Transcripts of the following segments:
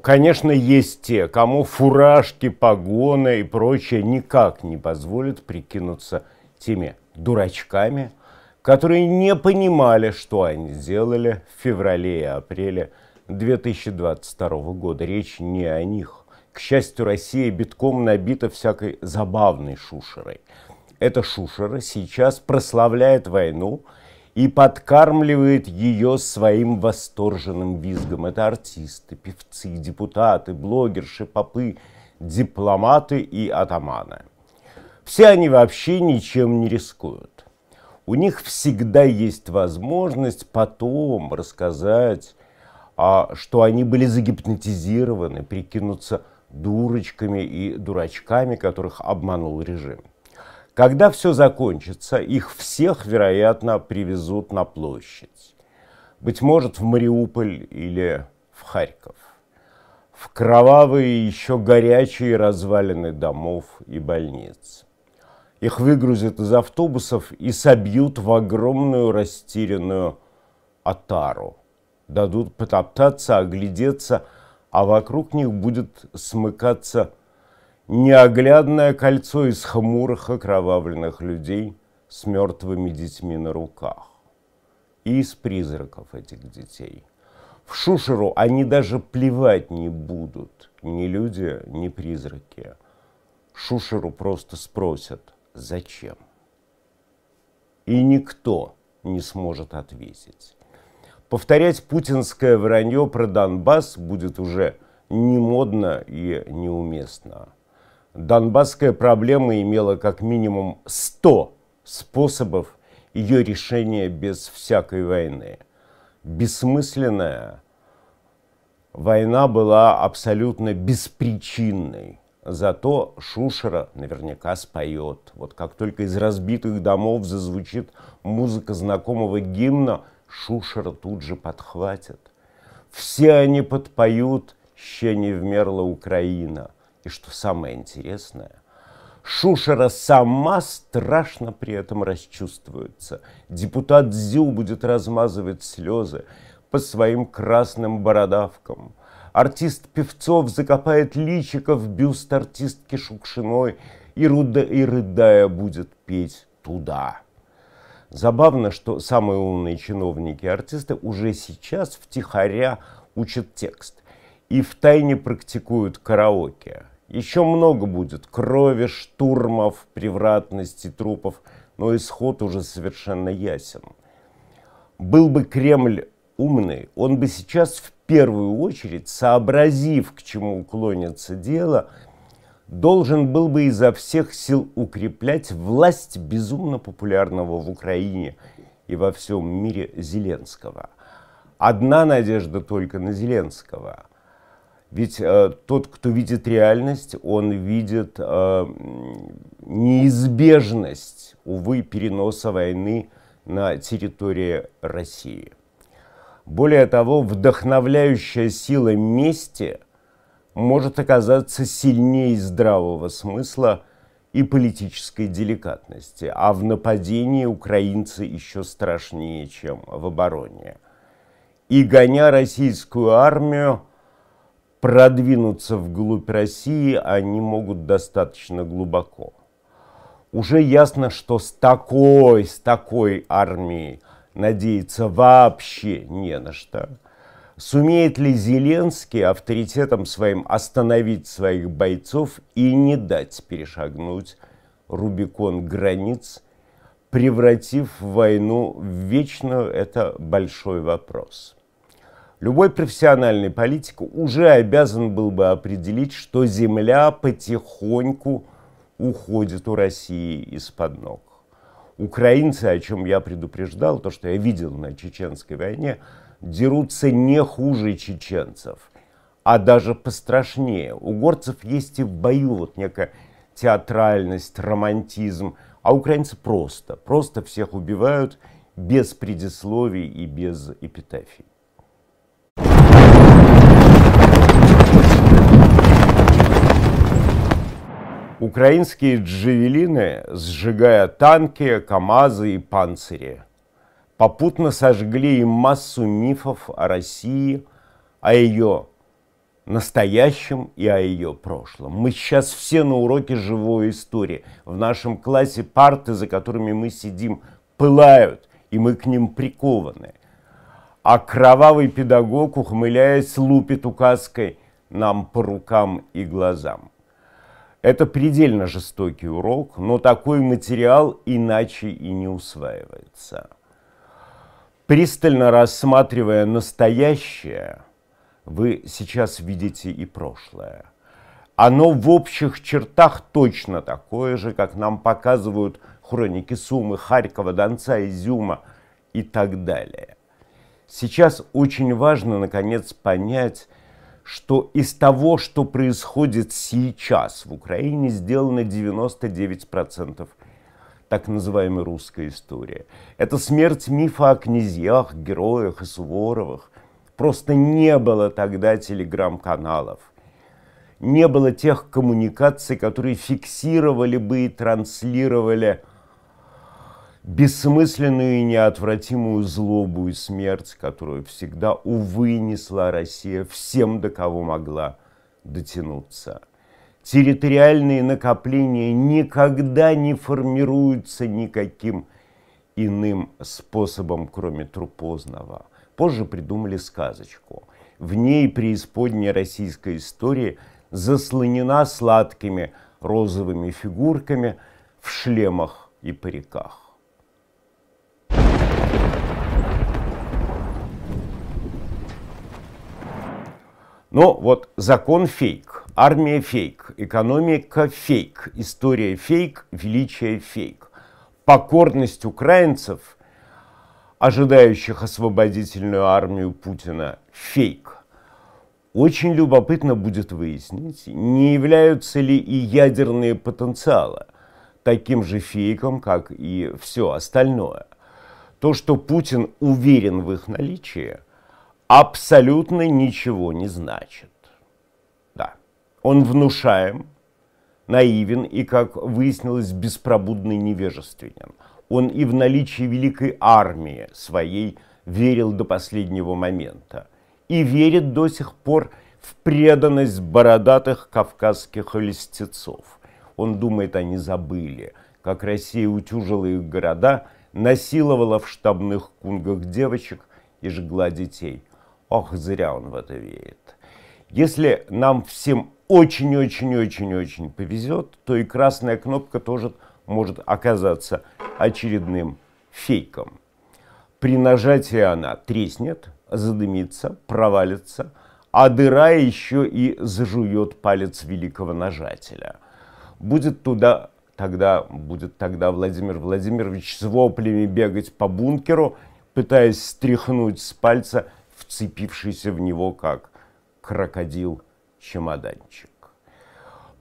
конечно, есть те, кому фуражки, погоны и прочее никак не позволят прикинуться теми дурачками, которые не понимали, что они делали в феврале и апреле 2022 года. Речь не о них. К счастью, Россия битком набита всякой забавной шушерой. Эта шушера сейчас прославляет войну – и подкармливает ее своим восторженным визгом. Это артисты, певцы, депутаты, блогерши, попы, дипломаты и атаманы. Все они вообще ничем не рискуют. У них всегда есть возможность потом рассказать, а, что они были загипнотизированы, прикинуться дурочками и дурачками, которых обманул режим. Когда все закончится, их всех, вероятно, привезут на площадь. Быть может, в Мариуполь или в Харьков. В кровавые, еще горячие развалины домов и больниц. Их выгрузят из автобусов и собьют в огромную растерянную отару. Дадут потоптаться, оглядеться, а вокруг них будет смыкаться – неоглядное кольцо из хмурых окровавленных людей с мертвыми детьми на руках. И из призраков этих детей. В Шушеру они даже плевать не будут. Ни люди, ни призраки. Шушеру просто спросят, зачем? И никто не сможет ответить. Повторять путинское вранье про Донбасс будет уже не модно и неуместно. Донбасская проблема имела как минимум 100 способов ее решения без всякой войны. Бессмысленная война была абсолютно беспричинной. Зато Шушера наверняка споет. Вот как только из разбитых домов зазвучит музыка знакомого гимна, Шушера тут же подхватит. Все они подпоют «Ще не вмерла Украина», и что самое интересное, Шушера сама страшно при этом расчувствуется. Депутат Зю будет размазывать слезы по своим красным бородавкам. Артист Певцов закопает личико в бюст артистки Шукшиной и, руда, и рыдая будет петь туда. Забавно, что самые умные чиновники и артисты уже сейчас втихаря учат текст и в тайне практикуют караоке. Еще много будет крови, штурмов, превратности, трупов, но исход уже совершенно ясен. Был бы Кремль умный, он бы сейчас в первую очередь, сообразив, к чему уклонится дело, должен был бы изо всех сил укреплять власть безумно популярного в Украине и во всем мире Зеленского. Одна надежда только на Зеленского – ведь э, тот, кто видит реальность, он видит э, неизбежность, увы, переноса войны на территории России. Более того, вдохновляющая сила мести может оказаться сильнее здравого смысла и политической деликатности, а в нападении украинцы еще страшнее, чем в обороне. И гоня российскую армию, продвинуться вглубь России они могут достаточно глубоко. Уже ясно, что с такой, с такой армией надеяться вообще не на что. Сумеет ли Зеленский авторитетом своим остановить своих бойцов и не дать перешагнуть Рубикон границ, превратив войну в вечную, это большой вопрос. Любой профессиональный политик уже обязан был бы определить, что земля потихоньку уходит у России из-под ног. Украинцы, о чем я предупреждал, то, что я видел на чеченской войне, дерутся не хуже чеченцев, а даже пострашнее. У горцев есть и в бою вот некая театральность, романтизм, а украинцы просто, просто всех убивают без предисловий и без эпитафий. Украинские джевелины сжигая танки, КАМАЗы и панцири, попутно сожгли и массу мифов о России, о ее настоящем и о ее прошлом. Мы сейчас все на уроке живой истории. В нашем классе парты, за которыми мы сидим, пылают, и мы к ним прикованы. А кровавый педагог, ухмыляясь, лупит указкой нам по рукам и глазам. Это предельно жестокий урок, но такой материал иначе и не усваивается. Пристально рассматривая настоящее, вы сейчас видите и прошлое. Оно в общих чертах точно такое же, как нам показывают хроники Сумы, Харькова, Донца, Изюма и так далее. Сейчас очень важно, наконец, понять, что из того, что происходит сейчас в Украине, сделано 99% так называемой русской истории. Это смерть мифа о князьях, героях и Суворовых. Просто не было тогда телеграм-каналов. Не было тех коммуникаций, которые фиксировали бы и транслировали бессмысленную и неотвратимую злобу и смерть, которую всегда, увы, несла Россия всем, до кого могла дотянуться. Территориальные накопления никогда не формируются никаким иным способом, кроме трупозного. Позже придумали сказочку. В ней преисподняя российской истории заслонена сладкими розовыми фигурками в шлемах и париках. Но ну, вот закон фейк, армия фейк, экономика фейк, история фейк, величие фейк. Покорность украинцев, ожидающих освободительную армию Путина, фейк. Очень любопытно будет выяснить, не являются ли и ядерные потенциалы таким же фейком, как и все остальное. То, что Путин уверен в их наличии – абсолютно ничего не значит. Да, он внушаем, наивен и, как выяснилось, беспробудный невежественен. Он и в наличии великой армии своей верил до последнего момента и верит до сих пор в преданность бородатых кавказских листецов. Он думает, они забыли, как Россия утюжила их города, насиловала в штабных кунгах девочек и жгла детей – Ох, зря он в это верит. Если нам всем очень-очень-очень-очень повезет, то и красная кнопка тоже может оказаться очередным фейком. При нажатии она треснет, задымится, провалится, а дыра еще и зажует палец великого нажателя. Будет туда тогда, будет тогда Владимир Владимирович с воплями бегать по бункеру, пытаясь стряхнуть с пальца – вцепившийся в него как крокодил-чемоданчик.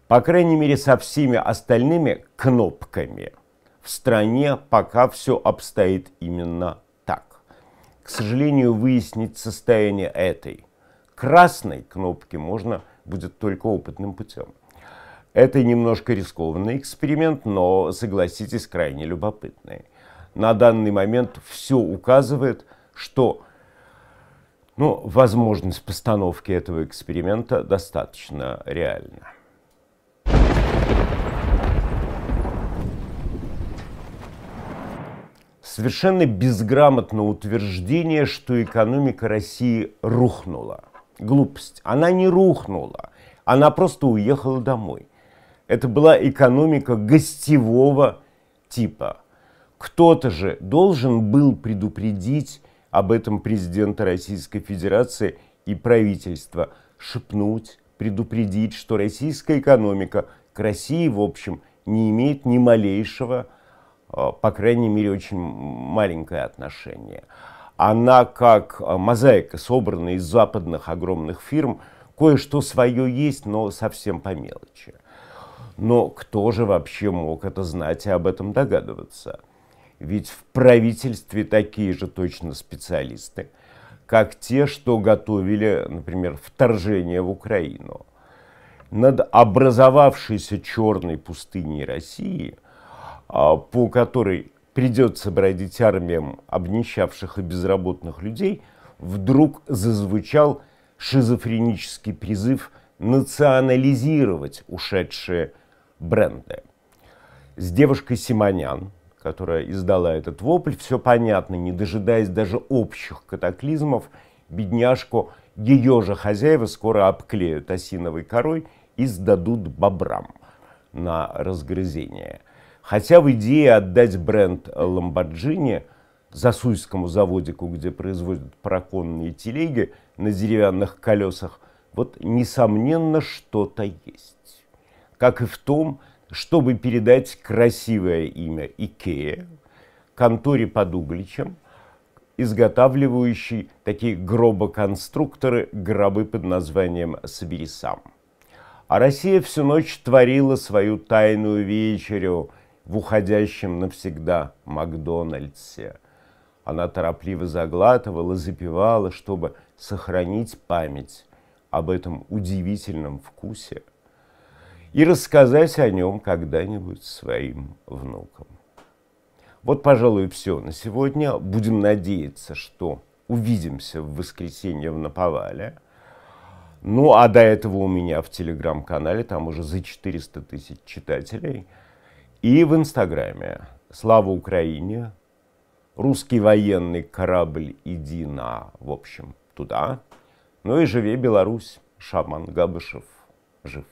По крайней мере, со всеми остальными кнопками в стране пока все обстоит именно так. К сожалению, выяснить состояние этой красной кнопки можно будет только опытным путем. Это немножко рискованный эксперимент, но, согласитесь, крайне любопытный. На данный момент все указывает, что но возможность постановки этого эксперимента достаточно реальна. Совершенно безграмотно утверждение, что экономика России рухнула. Глупость. Она не рухнула. Она просто уехала домой. Это была экономика гостевого типа. Кто-то же должен был предупредить об этом президента Российской Федерации и правительства, шепнуть, предупредить, что российская экономика к России, в общем, не имеет ни малейшего, а, по крайней мере, очень маленькое отношение. Она как а, мозаика, собранная из западных огромных фирм, кое-что свое есть, но совсем по мелочи. Но кто же вообще мог это знать и об этом догадываться? Ведь в правительстве такие же точно специалисты, как те, что готовили, например, вторжение в Украину. Над образовавшейся черной пустыней России, а, по которой придется бродить армиям обнищавших и безработных людей, вдруг зазвучал шизофренический призыв национализировать ушедшие бренды. С девушкой Симонян, которая издала этот вопль, все понятно, не дожидаясь даже общих катаклизмов, бедняжку ее же хозяева скоро обклеют осиновой корой и сдадут бобрам на разгрызение. Хотя в идее отдать бренд Ламборджини засуйскому заводику, где производят проконные телеги на деревянных колесах, вот несомненно что-то есть. Как и в том, чтобы передать красивое имя Икея, конторе под Угличем, изготавливающей такие гробоконструкторы гробы под названием Сабирисам. А Россия всю ночь творила свою тайную вечерю в уходящем навсегда Макдональдсе. Она торопливо заглатывала, запивала, чтобы сохранить память об этом удивительном вкусе – и рассказать о нем когда-нибудь своим внукам. Вот, пожалуй, все на сегодня. Будем надеяться, что увидимся в воскресенье в Наповале. Ну, а до этого у меня в телеграм-канале, там уже за 400 тысяч читателей, и в инстаграме «Слава Украине», «Русский военный корабль, иди на», в общем, туда. Ну и «Живе Беларусь», Шаман Габышев жив.